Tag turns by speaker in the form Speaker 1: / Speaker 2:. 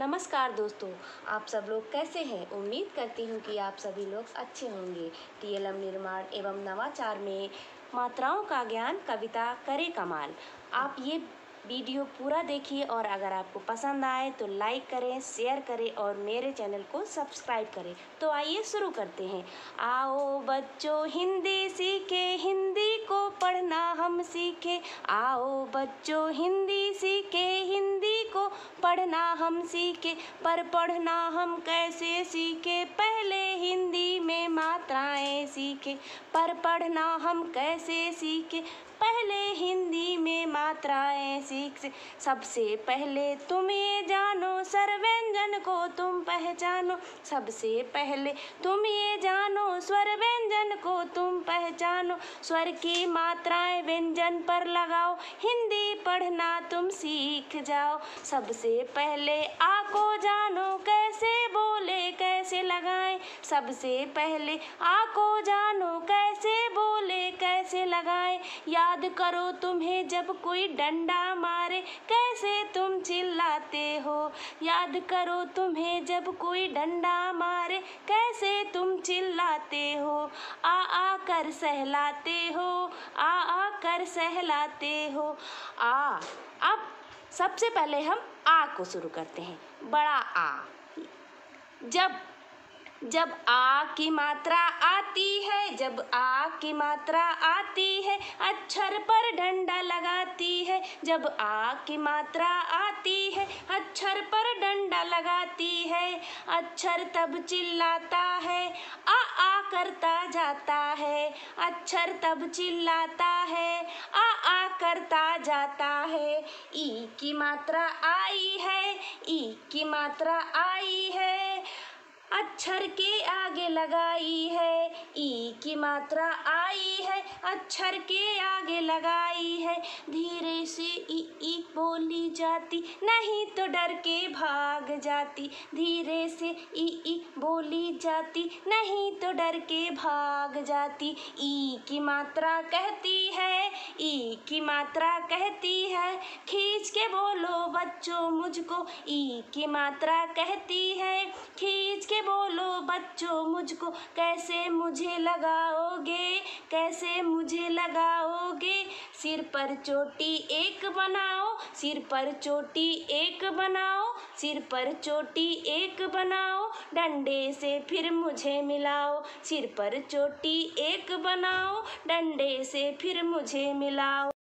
Speaker 1: नमस्कार दोस्तों आप सब लोग कैसे हैं उम्मीद करती हूँ कि आप सभी लोग अच्छे होंगे टीएलएम निर्माण एवं नवाचार में मात्राओं का ज्ञान कविता करे कमाल आप ये वीडियो पूरा देखिए और अगर आपको पसंद आए तो लाइक करें शेयर करें और मेरे चैनल को सब्सक्राइब करें तो आइए शुरू करते हैं आओ बच्चों हिंदी सीखे हिंदी को पढ़ना हम सीखे आओ बच्चों हिंदी सीखे पढ़ना हम सीखे पर पढ़ना हम कैसे सीखे पहले हिंदी में मात्राएं सीखे पर पढ़ना हम कैसे सीखे पहले हिंदी में मात्राएं सीख सबसे पहले तुम ये जानो सर व्यंजन को तुम पहचानो सबसे पहले तुम ये जानो स्वर को तुम पहचानो स्वर की मात्राएं व्यंजन पर लगाओ हिंदी पढ़ना तुम सीख जाओ सबसे पहले आ को जानो कैसे बोले कैसे लगाएं सबसे पहले आ को जानो कैसे करो तुम्हें जब कोई डंडा मारे कैसे तुम चिल्लाते हो याद करो तुम्हें जब कोई डंडा मारे कैसे तुम चिल्लाते हो आ आ कर सहलाते हो आ आ कर सहलाते हो आ अब सबसे पहले हम आ को शुरू करते हैं बड़ा आ जब जब आ की मात्रा आती है जब आ की मात्रा आती है अक्षर पर डंडा लगाती है जब आ की मात्रा आती है अक्षर पर डंडा लगाती है अक्षर तब चिल्लाता है आ आ करता जाता है अक्षर तब चिल्लाता है आ आ करता जाता है ई की मात्रा आई है ई की मात्रा आई है अक्षर के आगे लगाई है ई की मात्रा आई है अक्षर के आगे लगाई है धीरे से ई ई बोली जाती नहीं तो डर के भाग जाती धीरे से ई ई बोली जाती नहीं तो डर के भाग जाती ई की मात्रा कहती है ई की मात्रा कहती है खींच के बोलो बच्चों मुझको ई की मात्रा कहती है खींच के बोलो बच्चों मुझको कैसे मुझे लगाओगे कैसे मुझे लगाओगे सिर पर चोटी एक बनाओ सिर पर चोटी एक बनाओ सिर पर चोटी एक बनाओ डंडे से फिर मुझे मिलाओ सिर पर चोटी एक बनाओ डंडे से फिर मुझे मिलाओ